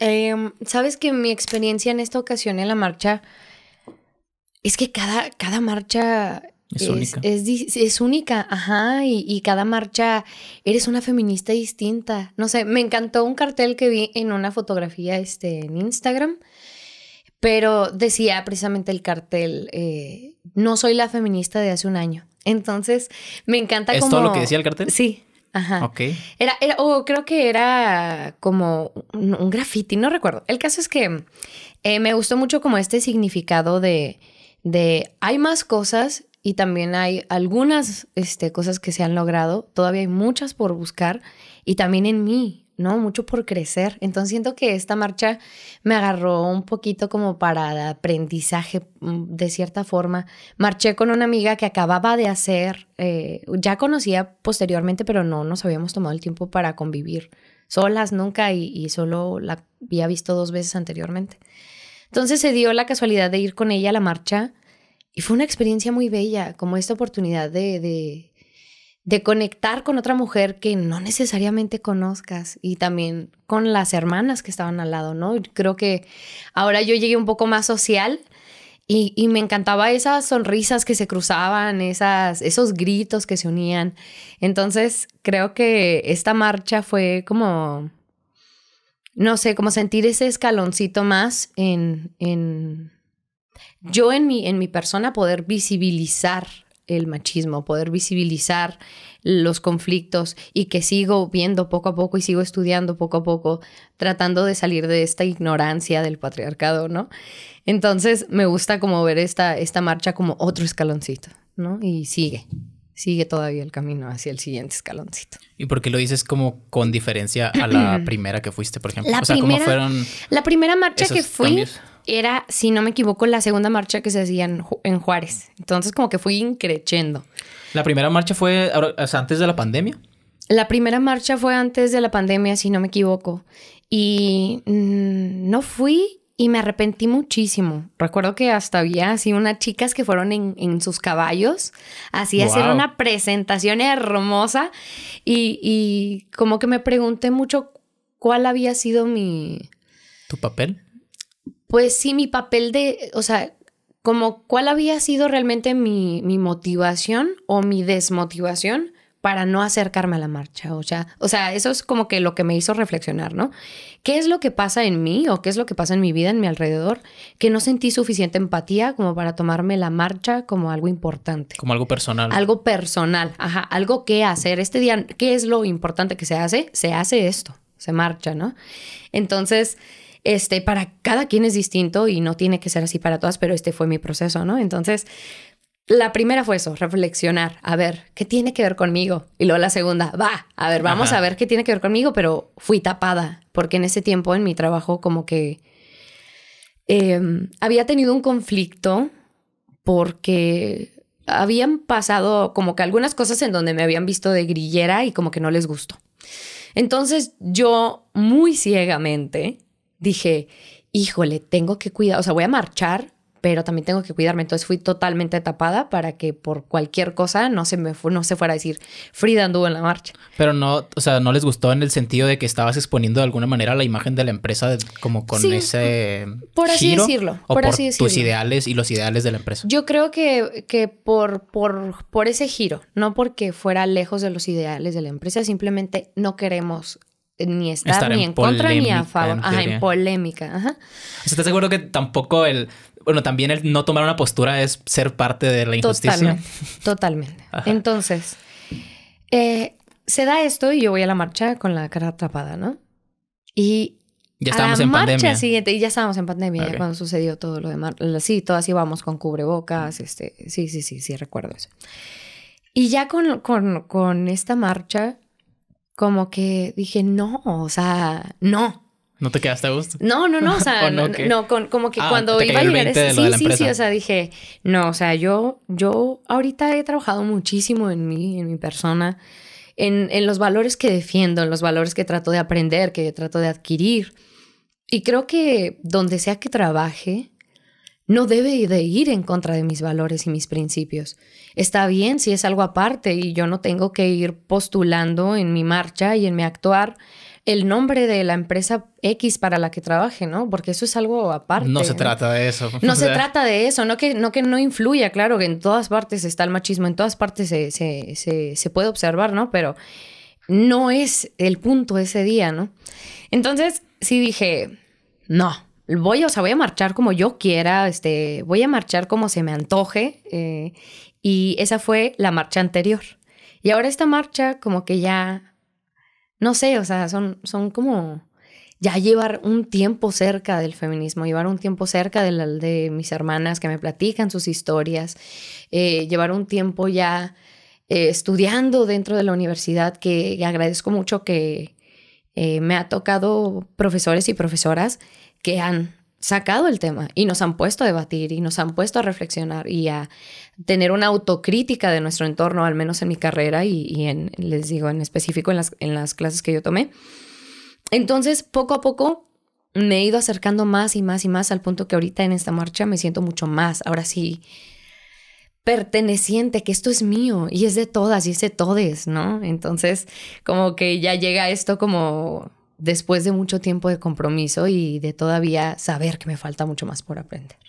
Em, Sabes que mi experiencia en esta ocasión en la marcha es que cada, cada marcha es, es, única. ajá, y, cada marcha eres una feminista distinta. No sé, me encantó un cartel que vi en una fotografía este, en Instagram, pero decía precisamente el cartel, eh, no soy la feminista de hace un año. Entonces, me encanta como... ¿Es todo lo que decía el cartel? Sí, Ajá. Ok. Era, o oh, creo que era como un, graffiti, no recuerdo. El caso es que eh, me gustó mucho como este significado de, de hay más cosas y también hay algunas este, cosas que se han logrado. Todavía hay muchas por buscar y también en mí ¿no? Mucho por crecer. Entonces siento que esta marcha me agarró un poquito como para aprendizaje, mm, de cierta forma. Marché con una amiga que acababa de hacer, eh, ya conocía posteriormente, pero no nos habíamos tomado el tiempo para convivir solas nunca y, solo la había visto dos veces anteriormente. Entonces se dio la casualidad de ir con ella a la marcha y fue una experiencia muy bella, como esta oportunidad de de conectar con otra mujer que no necesariamente conozcas y también con las hermanas que estaban al lado, ¿no? Creo que ahora yo llegué un poco más social y, me encantaba esas sonrisas que se cruzaban, esas, esos gritos que se unían. Entonces creo que esta marcha fue como, no sé, como sentir ese escaloncito más en, yo en en mi persona poder visibilizar el machismo, poder visibilizar los conflictos y que sigo viendo poco a poco y sigo estudiando poco a poco, tratando de salir de esta ignorancia del patriarcado, ¿no? Entonces me gusta como ver esta, esta marcha como otro escaloncito, ¿no? Y sigue, sigue todavía el camino hacia el siguiente escaloncito. ¿Y por qué lo dices como con diferencia a la primera que fuiste, por ejemplo? La primera, La primera marcha que fui era, si no me equivoco, la segunda marcha que se hacía en, Juárez. Entonces, como que fui increchendo. ¿La primera marcha fue antes de la pandemia? La primera marcha fue antes de la pandemia, si no me equivoco. Y mm, no fui y me arrepentí muchísimo. Recuerdo que hasta había así unas chicas que fueron en, sus caballos, así hacer una presentación hermosa. Y, y como que me pregunté mucho cuál había sido mi... ¿Tu papel? pues sí, mi papel de, o sea, como cuál había sido realmente mi, motivación o mi desmotivación para no acercarme a la marcha. O sea, o sea, eso es como que lo que me hizo reflexionar, ¿no? ¿Qué es lo que pasa en mí o qué es lo que pasa en mi vida, en mi alrededor, que no sentí suficiente empatía como para tomarme la marcha como algo importante? Como algo personal. Algo personal, ajá, algo que hacer. Este día, ¿qué es lo importante que se hace? Se hace esto, se marcha, ¿no? Entonces, este, para cada quien es distinto y no tiene que ser así para todas, pero este fue mi proceso, ¿no? Entonces, la primera fue eso, reflexionar, a ver, ¿qué tiene que ver conmigo? Y luego la segunda, va, a ver, vamos a ver qué tiene que ver conmigo, pero fui tapada, porque en ese tiempo en mi trabajo como que em, había tenido un conflicto porque habían pasado como que algunas cosas en donde me habían visto de grillera y como que no les gustó. Entonces yo muy ciegamente dije, híjole, tengo que cuidar, o sea, voy a marchar, pero también tengo que cuidarme. Entonces fui totalmente tapada para que por cualquier cosa no se me no se fuera a decir Frida anduvo en la marcha. Pero no, o sea, no les gustó en el sentido de que estabas exponiendo de alguna manera la imagen de la empresa como con ese por así decirlo, por, así decirlo. tus ideales y los ideales de la empresa. Yo creo que, que por, por, por ese giro, no porque fuera lejos de los ideales de la empresa, simplemente no queremos ni estar, ni en, contra ni a favor. En ajá, en polémica. Ajá. ¿Estás seguro que tampoco el. Bueno, también el no tomar una postura es ser parte de la injusticia? Totalmente. totalmente. Entonces, eh, se da esto y yo voy a la marcha con la cara atrapada, ¿no? Y. Ya estábamos la en marcha siguiente, y ya estábamos en pandemia, cuando sucedió todo lo demás. Sí, todas íbamos con cubrebocas, este, sí, sí, sí, sí, recuerdo eso. Y ya con, con esta marcha, como que dije, no, o sea, no. ¿No te quedaste a gusto? No, no, no, o sea, no, como que ah, cuando iba a llegar ese, sí, sí, sí, o sea, dije, no, o sea, yo, yo ahorita he trabajado muchísimo en mí, en mi persona, en, en los valores que defiendo, en los valores que trato de aprender, que trato de adquirir. Y creo que donde sea que trabaje, no debe de ir en contra de mis valores y mis principios. Está bien si es algo aparte y yo no tengo que ir postulando en mi marcha y en mi actuar el nombre de la empresa X para la que trabaje, ¿no? Porque eso es algo aparte. No se trata de eso. No se trata de eso, no que no, que no influya, claro, que en todas partes está el machismo, en todas partes se, se puede observar, ¿no? Pero no es el punto ese día, ¿no? Entonces, sí dije, no voy, o sea, voy a marchar como yo quiera, este, voy a marchar como se me antoje. Eh, y esa fue la marcha anterior. Y ahora esta marcha como que ya, no sé, o sea, son, son como ya llevar un tiempo cerca del feminismo, llevar un tiempo cerca de, de mis hermanas que me platican sus historias, eh, llevar un tiempo ya eh, estudiando dentro de la universidad, que agradezco mucho que, eh, me ha tocado profesores y profesoras que han sacado el tema y nos han puesto a debatir y nos han puesto a reflexionar y a tener una autocrítica de nuestro entorno, al menos en mi carrera y, en, les digo en específico en las, en las clases que yo tomé. Entonces, poco a poco me he ido acercando más y más y más al punto que ahorita en esta marcha me siento mucho más. Ahora sí, perteneciente, que esto es mío y es de todas y es de todes, ¿no? Entonces, como que ya llega esto como después de mucho tiempo de compromiso y de todavía saber que me falta mucho más por aprender.